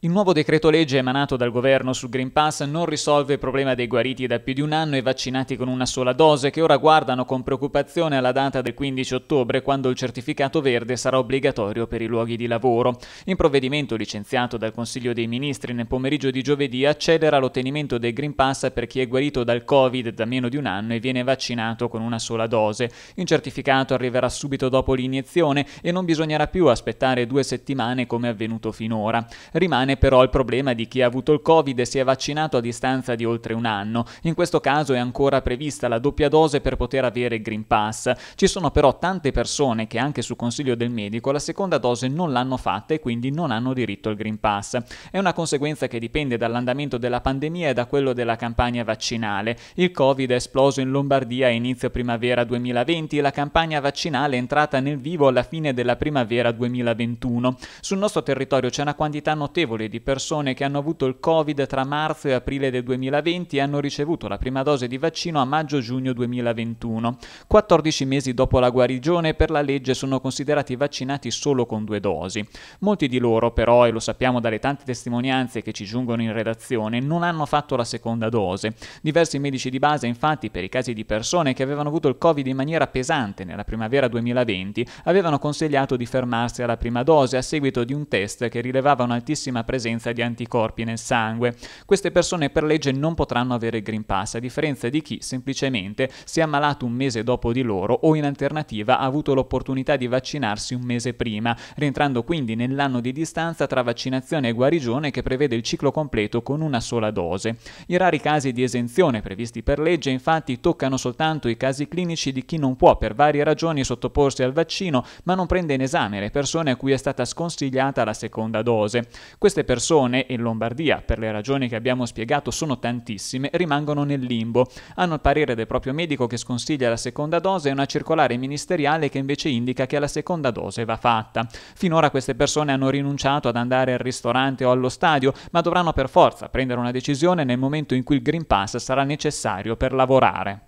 Il nuovo decreto legge emanato dal governo sul Green Pass non risolve il problema dei guariti da più di un anno e vaccinati con una sola dose che ora guardano con preoccupazione alla data del 15 ottobre quando il certificato verde sarà obbligatorio per i luoghi di lavoro. Il provvedimento licenziato dal Consiglio dei Ministri nel pomeriggio di giovedì accelera l'ottenimento del Green Pass per chi è guarito dal Covid da meno di un anno e viene vaccinato con una sola dose. Il certificato arriverà subito dopo l'iniezione e non bisognerà più aspettare due settimane come è avvenuto finora. Rimane Rimane però il problema di chi ha avuto il Covid e si è vaccinato a distanza di oltre un anno. In questo caso è ancora prevista la doppia dose per poter avere il Green Pass. Ci sono però tante persone che anche su consiglio del medico la seconda dose non l'hanno fatta e quindi non hanno diritto al Green Pass. È una conseguenza che dipende dall'andamento della pandemia e da quello della campagna vaccinale. Il Covid è esploso in Lombardia a inizio primavera 2020 e la campagna vaccinale è entrata nel vivo alla fine della primavera 2021. Sul nostro territorio c'è una quantità notevole notevole di persone che hanno avuto il Covid tra marzo e aprile del 2020 e hanno ricevuto la prima dose di vaccino a maggio-giugno 2021. 14 mesi dopo la guarigione per la legge sono considerati vaccinati solo con due dosi. Molti di loro però, e lo sappiamo dalle tante testimonianze che ci giungono in redazione, non hanno fatto la seconda dose. Diversi medici di base infatti per i casi di persone che avevano avuto il Covid in maniera pesante nella primavera 2020 avevano consigliato di fermarsi alla prima dose a seguito di un test che rilevava un'altissima presenza di anticorpi nel sangue. Queste persone per legge non potranno avere il Green Pass, a differenza di chi semplicemente si è ammalato un mese dopo di loro o in alternativa ha avuto l'opportunità di vaccinarsi un mese prima, rientrando quindi nell'anno di distanza tra vaccinazione e guarigione che prevede il ciclo completo con una sola dose. I rari casi di esenzione previsti per legge infatti toccano soltanto i casi clinici di chi non può per varie ragioni sottoporsi al vaccino ma non prende in esame le persone a cui è stata sconsigliata la seconda dose. Queste queste persone, in Lombardia, per le ragioni che abbiamo spiegato, sono tantissime, rimangono nel limbo. Hanno il parere del proprio medico che sconsiglia la seconda dose e una circolare ministeriale che invece indica che la seconda dose va fatta. Finora queste persone hanno rinunciato ad andare al ristorante o allo stadio, ma dovranno per forza prendere una decisione nel momento in cui il Green Pass sarà necessario per lavorare.